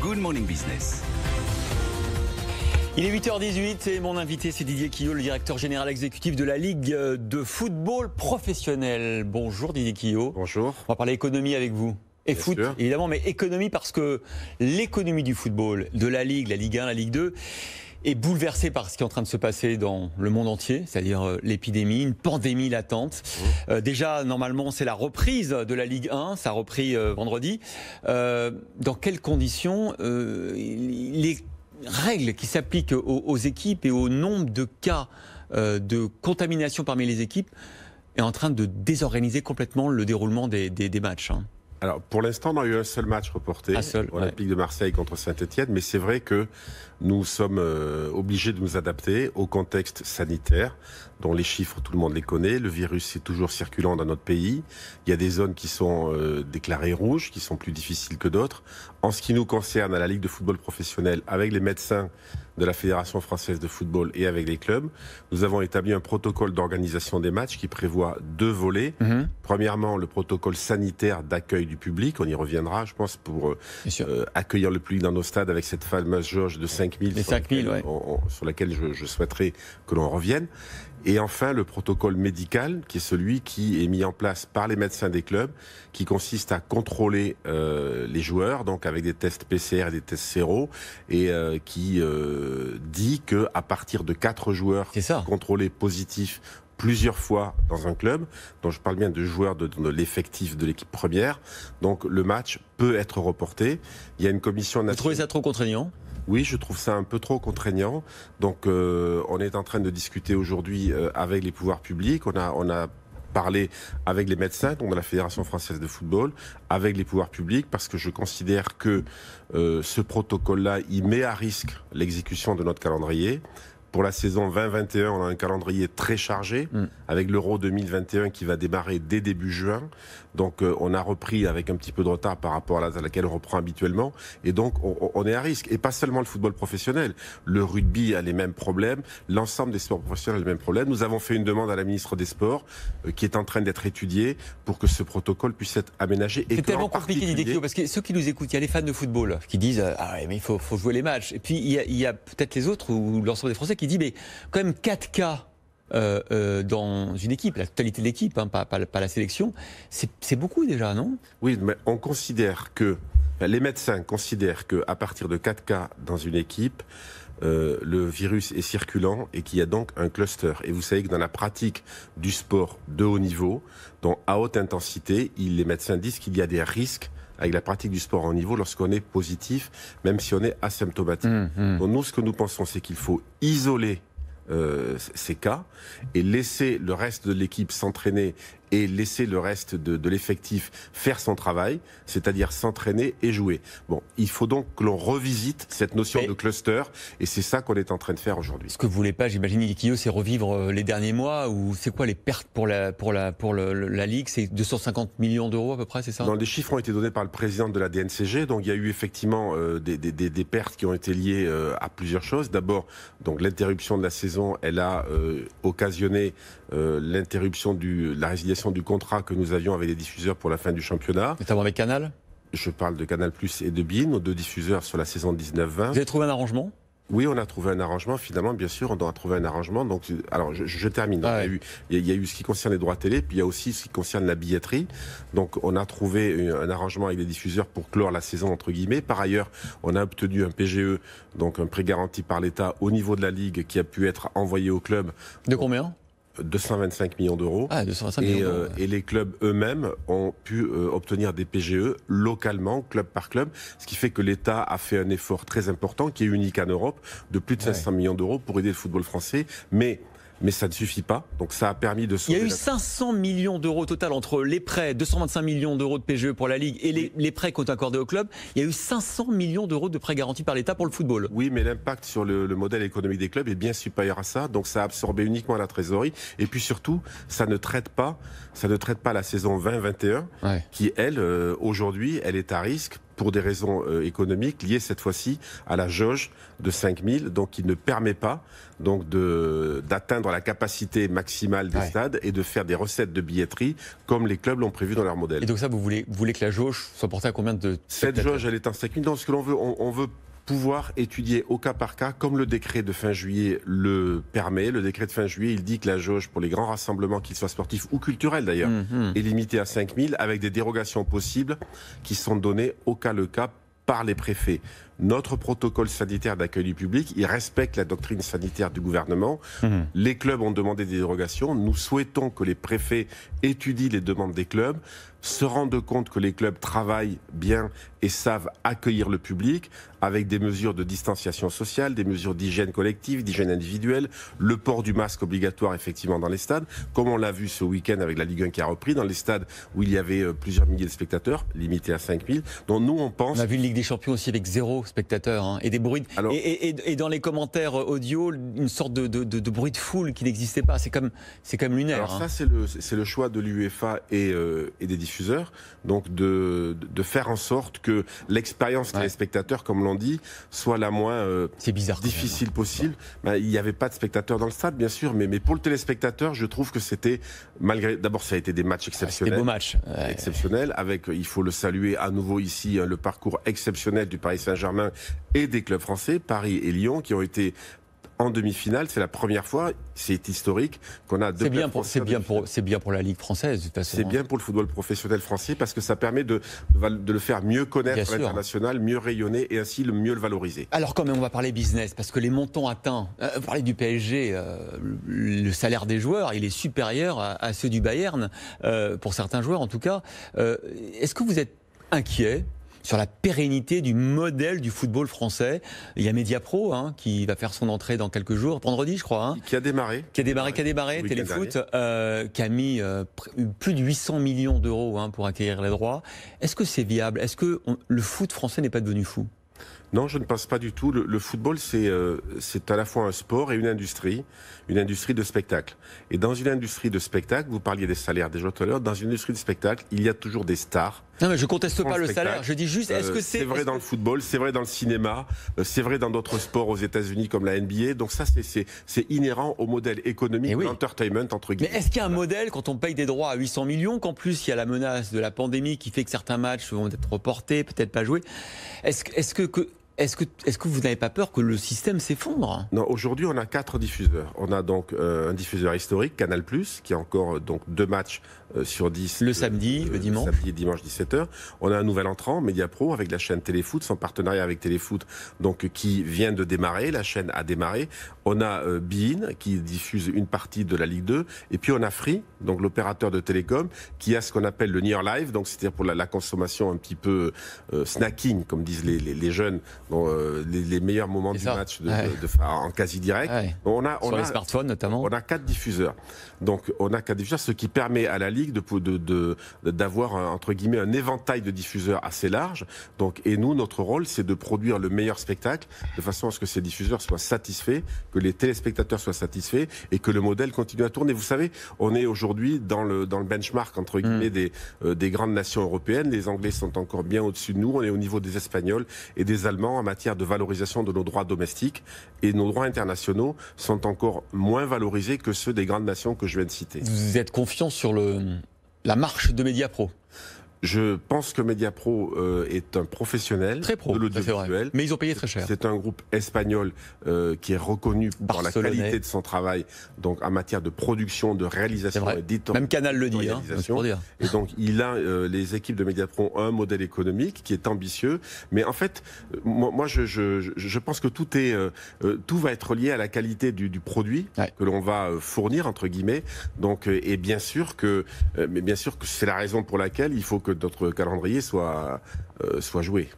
Good Morning Business. Il est 8h18 et mon invité c'est Didier Quillot, le directeur général exécutif de la Ligue de football professionnel. Bonjour Didier Quillot. Bonjour. On va parler économie avec vous. Et foot, évidemment, mais économie parce que l'économie du football, de la Ligue, la Ligue 1, la Ligue 2, est bouleversé par ce qui est en train de se passer dans le monde entier, c'est-à-dire euh, l'épidémie, une pandémie latente. Mmh. Euh, déjà, normalement, c'est la reprise de la Ligue 1, ça a repris euh, vendredi. dans quelles conditions les règles qui s'appliquent aux, équipes et au nombre de cas de contamination parmi les équipes est en train de désorganiser complètement le déroulement des, matchs hein. Alors, pour l'instant, on a eu un seul match reporté, l'Olympique olympique de Marseille contre Saint-Etienne, mais c'est vrai que nous sommes euh, obligés de nous adapter au contexte sanitaire, dont les chiffres, tout le monde les connaît. Le virus est toujours circulant dans notre pays. Il y a des zones qui sont euh, déclarées rouges, qui sont plus difficiles que d'autres en ce qui nous concerne à la Ligue de football professionnel, avec les médecins de la Fédération française de football et avec les clubs, nous avons établi un protocole d'organisation des matchs qui prévoit deux volets. Mhm. Premièrement, le protocole sanitaire d'accueil du public, on y reviendra, je pense, pour euh, euh, accueillir le public dans nos stades avec cette fameuse jauge de 5000 sur, laquelle, sur laquelle je souhaiterais que l'on revienne. Et enfin, le protocole médical, qui est celui qui est mis en place par les médecins des clubs, qui consiste à contrôler euh, les joueurs, donc avec des tests PCR et des tests séro, et euh, qui euh, dit que à partir de quatre joueurs contrôlés positifs plusieurs fois dans un club, dont je parle bien de joueurs de, de l'effectif de l'équipe première, donc le match peut être reporté. Il y a une commission nationale. Vous trouvez ça trop contraignant oui, je trouve ça un peu trop contraignant. Donc, euh, on est en train de discuter aujourd'hui euh, avec les pouvoirs publics. On a, parlé avec les médecins, donc de la Fédération française de football, avec les pouvoirs publics, parce que je considère que euh, ce protocole-là, il met à risque l'exécution de notre calendrier pour la saison 2021, on a un calendrier très chargé mm. avec l'Euro 2021 qui va démarrer dès début juin. Donc euh, on a repris avec un petit peu de retard par rapport à, la, à laquelle on reprend habituellement. Et donc on, est à risque. Et pas seulement le football professionnel. Le rugby a les mêmes problèmes. L'ensemble des sports professionnels a les mêmes problèmes. Nous avons fait une demande à la ministre des Sports euh, qui est en train d'être étudiée pour que ce protocole puisse être aménagé. C'est tellement compliqué d'idée parce que ceux qui nous écoutent, il y a les fans de football qui disent ah ouais, mais il faut, jouer les matchs. Et puis il y a peut-être les autres ou l'ensemble des Français qui dit, mais quand même 4 cas euh, euh, dans une équipe, la totalité de l'équipe, hein, pas, pas, la sélection, c'est beaucoup déjà, non Oui, mais on considère que, les médecins considèrent qu'à partir de 4 cas dans une équipe, euh, le virus est circulant et qu'il y a donc un cluster. Et vous savez que dans la pratique du sport de haut niveau, donc à haute intensité, les médecins disent qu'il y a des risques avec la pratique du sport en niveau lorsqu'on est positif, même si on est asymptomatique. Hum, hum. Donc nous, ce que nous pensons, c'est qu'il faut isoler euh, ces cas et laisser le reste de l'équipe s'entraîner et laisser le reste de, l'effectif faire son travail, c'est-à-dire s'entraîner et jouer. Bon, il faut donc que l'on revisite cette notion de cluster, et c'est ça qu'on est en train de faire aujourd'hui. Ce que vous voulez pas, j'imagine, c'est revivre euh, les derniers mois, ou c'est quoi les pertes pour la, pour la, pour la Ligue C'est 250 millions d'euros à peu près, c'est ça Non, les chiffres ont été donnés par le président de la DNCG, donc il y a eu effectivement euh, des, des, pertes qui ont été liées euh, à plusieurs choses. D'abord, donc l'interruption de la saison, elle a occasionné l'interruption de la résiliation du contrat que nous avions avec les diffuseurs pour la fin du championnat. Notamment avec Canal Je parle de Canal Plus et de BIN, nos deux diffuseurs sur la saison 19-20. Vous avez trouvé un arrangement oui, on a trouvé un arrangement. Finalement, bien sûr, on doit trouver un arrangement. Donc, alors, je, termine. il, y a eu, ce qui concerne les droits télé, puis il y a aussi ce qui concerne la billetterie. Donc, on a trouvé un arrangement avec les diffuseurs pour clore la saison entre guillemets. Par ailleurs, on a obtenu un PGE, donc un prêt garanti par l'État au niveau de la ligue, qui a pu être envoyé au club. De combien 225 millions d'euros. Ah, et, euh, et les clubs eux-mêmes ont pu euh, obtenir des PGE localement, club par club, ce qui fait que l'État a fait un effort très important, qui est unique en Europe, de plus de 500 millions d'euros pour aider le football français. Mais mais ça ne suffit pas. Donc ça a permis de Il y a eu 500 millions d'euros total entre les prêts, 225 millions d'euros de PGE pour la Ligue et les, prêts qu'ont accordés au club. Il y a eu 500 millions d'euros de prêts garantis par l'État pour le football. Oui, mais l'impact sur le, modèle économique des clubs est bien supérieur à ça. Donc ça a absorbé uniquement la trésorerie. Et puis surtout, ça ne traite pas, ça ne traite pas la saison 2021, qui elle, euh, aujourd'hui, elle est à risque pour des raisons euh, économiques liées cette fois-ci à la jauge de 5000, donc qui ne permet pas donc d'atteindre la capacité maximale des stades et de faire des recettes de billetterie comme les clubs l'ont prévu dans leur modèle. Et donc ça, vous voulez, voulez que la jauge soit portée à combien de Cette jauge, elle est ce que l'on veut, on veut pouvoir étudier au cas par cas, comme le décret de fin juillet le permet. Le décret de fin juillet, il dit que la jauge pour les grands rassemblements, qu'ils soient sportifs ou culturels d'ailleurs, mhm. est limitée à 5000, avec des dérogations possibles qui sont données au cas le cas par les préfets. Notre protocole sanitaire d'accueil du public, il respecte la doctrine sanitaire du gouvernement. Mhm. Les clubs ont demandé des dérogations. Nous souhaitons que les préfets étudient les demandes des clubs se rendent compte que les clubs travaillent bien et savent accueillir le public avec des mesures de distanciation sociale, des mesures d'hygiène collective, d'hygiène individuelle, le port du masque obligatoire effectivement dans les stades, comme on l'a vu ce week-end avec la Ligue 1 qui a repris, dans les stades où il y avait euh, plusieurs milliers de spectateurs, limités à 5000, dont nous on pense... On a vu une Ligue des Champions aussi avec zéro spectateur hein, et des bruits... Alors... Et, dans les commentaires audio, une sorte de, bruit de foule qui n'existait pas, c'est comme, comme lunaire. Alors ça hein. c'est le, le, choix de l'UEFA et, euh, des diffuseurs donc de, faire en sorte que l'expérience des spectateurs comme l'on dit, soit la moins euh, hein. difficile possible. Bah, il n'y avait pas de spectateurs dans le stade, bien sûr, mais, mais pour le téléspectateur, je trouve que c'était, malgré. D'abord, ça a été des matchs ah, exceptionnels. Des beaux matchs. Exceptionnels, avec, euh, il faut le saluer à nouveau ici, hein, le parcours exceptionnel du Paris Saint-Germain et des clubs français, Paris et Lyon, qui ont été en demi-finale. C'est la première fois, c'est historique, qu'on a deux C'est bien, pour, bien, bien pour la Ligue française, de toute façon. C'est hein. bien pour le football professionnel français parce que ça permet de, de le faire mieux connaître à l'international, mieux rayonner et ainsi le mieux le valoriser. Alors, quand même, on va parler business parce que les montants atteints, euh, vous parlez du PSG, euh, le salaire des joueurs, il est supérieur à, ceux du Bayern, euh, pour certains joueurs en tout cas. Est-ce que vous êtes inquiet sur la pérennité du modèle du football français. Il y a Mediapro hein, qui va faire son entrée dans quelques jours, vendredi je crois. Hein. qui a démarré. Qui a démarré, qui a démarré, Téléfoot, euh, qui a mis euh, plus de 800 millions d'euros hein, pour acquérir les droits. Est-ce que c'est viable Est-ce que le foot français n'est pas devenu fou non, je ne pense pas du tout. Le, football, euh, c'est à la fois un sport et une industrie, une industrie de spectacle. Et dans une industrie de spectacle, vous parliez des salaires déjà tout à l'heure, dans une industrie de spectacle, il y a toujours des stars non, mais je conteste pas le salaire. Je dis juste, est-ce euh, que c'est. vrai dans le football, c'est vrai dans le cinéma, euh, c'est vrai dans d'autres sports aux États-Unis comme la NBA. Donc ça, c'est inhérent au modèle économique eh entre guillemets. Mais est-ce qu'il y a un modèle, quand on paye des droits à 800 millions, qu'en plus il y a la menace de la pandémie qui fait que certains matchs vont être reportés, peut-être pas joués Est-ce que est-ce que, vous n'avez pas peur que le système s'effondre Non, aujourd'hui, on a quatre diffuseurs. On a donc euh, un diffuseur historique, Canal+, qui a encore euh, donc deux matchs euh, sur dix Le samedi, le dimanche. samedi et dimanche 17h. On a un nouvel entrant, Mediapro, avec la chaîne Téléfoot, son partenariat avec Téléfoot, donc qui vient de démarrer. La chaîne a démarré. On a Bein, qui diffuse une partie de la Ligue 2. Et puis on a Free, donc l'opérateur de télécom, qui a ce qu'on appelle le Near Live, donc c'est-à-dire pour la, consommation un petit peu snacking, comme disent les jeunes euh, les, meilleurs moments du match en quasi direct. On a, on Sur les smartphones notamment. On a quatre diffuseurs. Donc on a quatre diffuseurs, ce qui permet à la ligue de d'avoir entre guillemets un éventail de diffuseurs assez large. Donc et nous notre rôle c'est de produire le meilleur spectacle de façon à ce que ces diffuseurs soient satisfaits, que les téléspectateurs soient satisfaits et que le modèle continue à tourner. Vous savez, on est aujourd'hui dans le dans le benchmark entre mm. guillemets des euh, des grandes nations européennes. Les Anglais sont encore bien au-dessus de nous. On est au niveau des Espagnols et des Allemands en matière de valorisation de nos droits domestiques et nos droits internationaux sont encore moins valorisés que ceux des grandes nations que je viens de citer. Vous êtes confiant sur le, la marche de Mediapro je pense que Mediapro euh, est un professionnel très pro, de l'audiovisuel. Mais ils ont payé très cher. C'est un groupe espagnol euh, qui est reconnu par la qualité de son travail, donc en matière de production, de réalisation, d'éditorialisation. Même Canal le dit. Hein, Et donc il a euh, les équipes de Mediapro ont un modèle économique qui est ambitieux, mais en fait, moi, moi je, je, je, pense que tout est tout va être lié à la qualité du, du produit que l'on va fournir entre guillemets. Donc et bien sûr que mais bien sûr que c'est la raison pour laquelle il faut que que notre calendrier soit, euh, soit joué.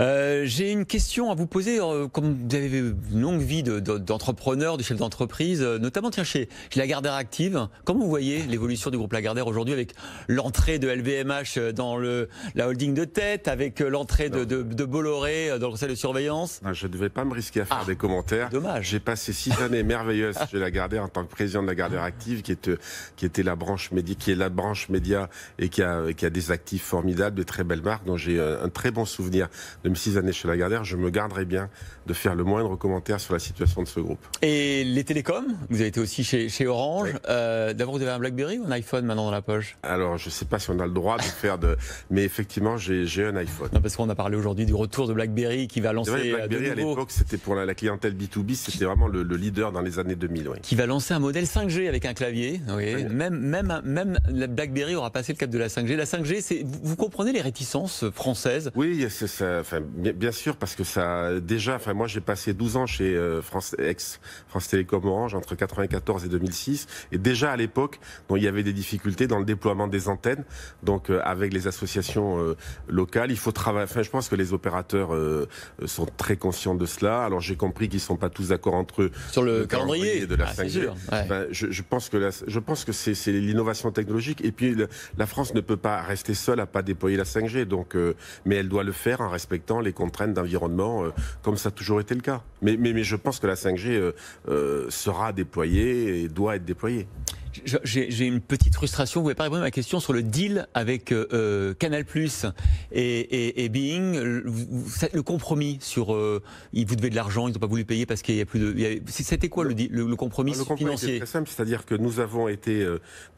Euh, j'ai une question à vous poser. Euh, comme vous avez une longue vie d'entrepreneur, de, chef d'entreprise, euh, notamment tiens, chez, chez Lagardère Active, comment vous voyez l'évolution du groupe Lagardère aujourd'hui avec l'entrée de LVMH dans le, la holding de tête, avec l'entrée de, de, Bolloré dans le conseil de surveillance ah, Je ne devais pas me risquer à faire ah, des commentaires. Dommage. J'ai passé six années merveilleuses chez Lagardère en tant que président de Lagardère Active, qui, est, qui était la branche média, qui est la branche média et qui a, qui a des actifs formidables, de très belles marques dont j'ai un, très bon souvenir six années chez Lagardère, je me garderai bien de faire le moindre commentaire sur la situation de ce groupe. Et les télécoms Vous avez été aussi chez, Orange. Euh, d'abord, vous avez un Blackberry ou un iPhone maintenant dans la poche Alors, je ne sais pas si on a le droit de faire de... Mais effectivement, j'ai un iPhone. parce qu'on a parlé aujourd'hui du retour de Blackberry qui va lancer... Euh, Blackberry, à l'époque, c'était pour la, clientèle B2B, c'était vraiment le, leader dans les années 2000. Qui va lancer un modèle 5G avec un clavier. Oui. Même, même, même Blackberry aura passé le cap de la 5G. La 5G, vous comprenez les réticences françaises Oui, c'est ça bien sûr, parce que ça, déjà, enfin, moi, j'ai passé 12 ans chez euh, France, ex France Télécom Orange entre 94 et 2006, et déjà à l'époque, il y avait des difficultés dans le déploiement des antennes, donc euh, avec les associations euh, locales, il faut travailler. Enfin, je pense que les opérateurs sont très conscients de cela. Alors, j'ai compris qu'ils sont pas tous d'accord entre eux sur le, calendrier. de la 5G. Ah, ben, je, je, pense que la, je pense que c'est l'innovation technologique, et puis la France ne peut pas rester seule à pas déployer la 5G, donc, mais elle doit le faire en respectant les contraintes d'environnement, euh, comme ça a toujours été le cas. Mais, mais je pense que la 5G euh, euh, sera déployée et doit être déployée. J'ai une petite frustration. Vous pouvez pas répondre à ma question sur le deal avec euh, euh, Canal Plus et, Bing Le, compromis sur. Euh, ils vous devaient de l'argent, ils n'ont pas voulu payer parce qu'il n'y a plus de. C'était quoi le, le, le compromis ah, financier très simple, c'est-à-dire que nous avons, été,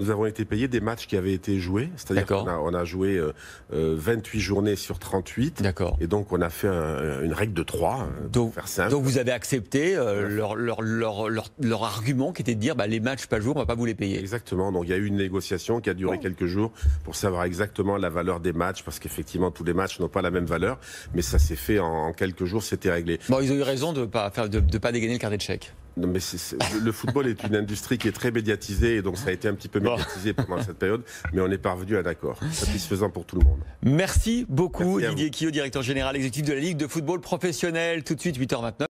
nous avons été payés des matchs qui avaient été joués. C'est-à-dire qu'on a, on a, joué 28 journées sur 38. D'accord. Et donc on a fait une règle de 3. Donc, donc vous avez accepté leur leur, leur, leur, argument qui était de dire bah, les matchs pas joués, on ne va pas vous les payer. Exactement. Donc il y a eu une négociation qui a duré oh. quelques jours pour savoir exactement la valeur des matchs, parce qu'effectivement tous les matchs n'ont pas la même valeur, mais ça s'est fait en, quelques jours, c'était réglé. Bon, ils ont eu raison de ne pas, de, pas dégainer le carnet de chèques. Non, mais le football est une industrie qui est très médiatisée et donc ça a été un petit peu médiatisé pendant cette période, mais on est parvenu à un accord satisfaisant pour tout le monde. Merci beaucoup Didier Quillot, directeur général exécutif de la Ligue de football professionnel. Tout de suite 8h29.